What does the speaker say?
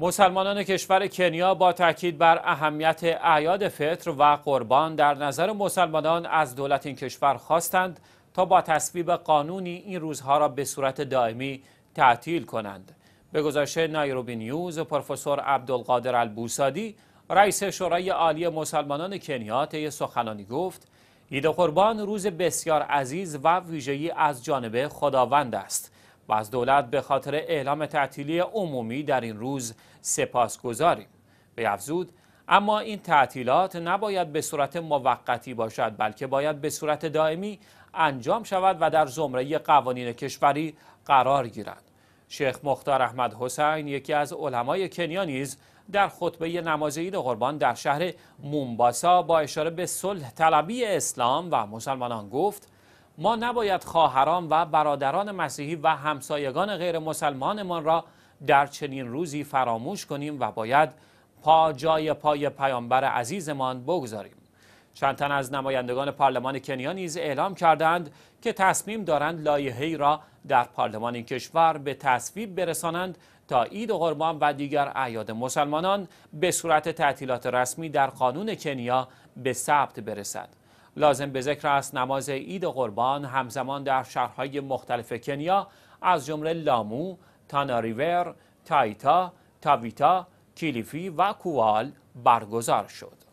مسلمانان کشور کنیا با تاکید بر اهمیت اعیاد فطر و قربان در نظر مسلمانان از دولت این کشور خواستند تا با تصویب قانونی این روزها را به صورت دائمی تعطیل کنند. به گزارش نایروبی نیوز پروفسور عبدالقادر البوسادی رئیس شورای عالی مسلمانان کنیا طی سخنانی گفت عید قربان روز بسیار عزیز و ویژه‌ای از جانب خداوند است. و از دولت به خاطر اعلام تعطیلی عمومی در این روز سپاس گذاریم. به افزود اما این تعطیلات نباید به صورت موقتی باشد بلکه باید به صورت دائمی انجام شود و در زمره قوانین کشوری قرار گیرد. شیخ مختار احمد حسین یکی از علمای کنیا نیز در خطبه نماز عید قربان در شهر مومباسا با اشاره به صلح طلبی اسلام و مسلمانان گفت ما نباید خواهران و برادران مسیحی و همسایگان غیر مسلمانمان را در چنین روزی فراموش کنیم و باید پا جای پای پیامبر عزیزمان بگذاریم چند تن از نمایندگان پارلمان کنیا نیز اعلام کردند که تصمیم دارند لایحه‌ای را در پارلمان این کشور به تصویب برسانند تا عید قربان و دیگر اعیاد مسلمانان به صورت تعطیلات رسمی در قانون کنیا به ثبت برسد لازم به ذکر است نماز عید قربان همزمان در شهرهای مختلف کنیا از جمله لامو، تاناریور، تایتا، تاویتا، کیلیفی و کوال برگزار شد.